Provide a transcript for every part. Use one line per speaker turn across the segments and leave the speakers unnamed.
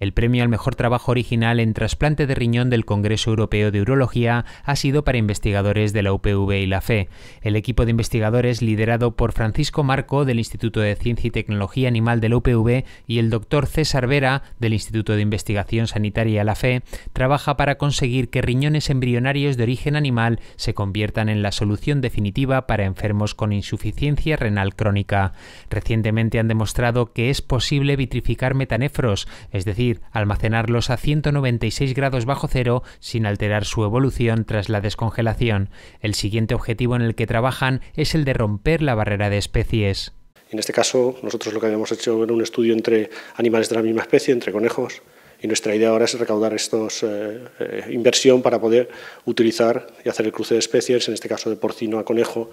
El premio al mejor trabajo original en trasplante de riñón del Congreso Europeo de Urología ha sido para investigadores de la UPV y la FE. El equipo de investigadores liderado por Francisco Marco del Instituto de Ciencia y Tecnología Animal de la UPV y el doctor César Vera del Instituto de Investigación Sanitaria La FE trabaja para conseguir que riñones embrionarios de origen animal se conviertan en la solución definitiva para enfermos con insuficiencia renal crónica. Recientemente han demostrado que es posible vitrificar metanefros, es decir, almacenarlos a 196 grados bajo cero sin alterar su evolución tras la descongelación. El siguiente objetivo en el que trabajan es el de romper la barrera de especies.
En este caso, nosotros lo que habíamos hecho era un estudio entre animales de la misma especie, entre conejos, y nuestra idea ahora es recaudar estos eh, eh, inversión para poder utilizar y hacer el cruce de especies, en este caso de porcino a conejo,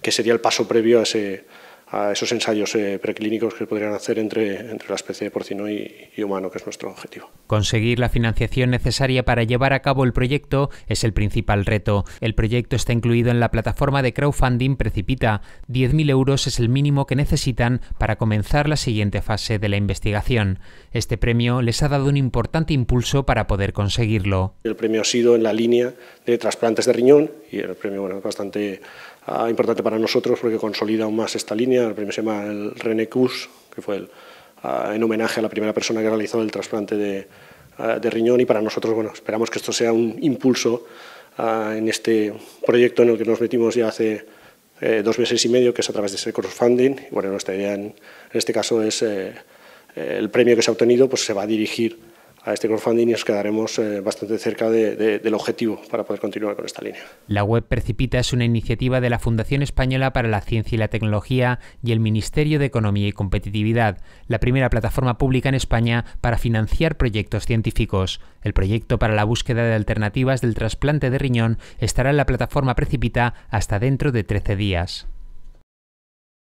que sería el paso previo a ese, a esos ensayos eh, preclínicos que podrían hacer entre, la especie de porcino y, y, humano, que es nuestro objetivo.
Conseguir la financiación necesaria para llevar a cabo el proyecto es el principal reto. El proyecto está incluido en la plataforma de crowdfunding Precipita. 10.000 euros es el mínimo que necesitan para comenzar la siguiente fase de la investigación. Este premio les ha dado un importante impulso para poder conseguirlo.
El premio ha sido en la línea de trasplantes de riñón, y el premio bueno, es bastante ah, importante para nosotros porque consolida aún más esta línea. El premio se llama el René Cus, que fue el, ah, en homenaje a la primera persona que realizó el trasplante ah, de, riñón y para nosotros bueno, esperamos que esto sea un impulso en este proyecto en el que nos metimos ya hace eh, dos meses y medio, que es a través de ese crossfunding Y bueno, nuestra idea en, este caso es... Eh, eh, el premio que se ha obtenido pues, se va a dirigir a este crowdfunding y nos quedaremos eh, bastante cerca del objetivo para poder continuar con esta línea.
La web Precipita es una iniciativa de la Fundación Española para la Ciencia y la Tecnología y el Ministerio de Economía y Competitividad, la primera plataforma pública en España para financiar proyectos científicos. El proyecto para la búsqueda de alternativas del trasplante de riñón estará en la plataforma Precipita hasta dentro de 13 días.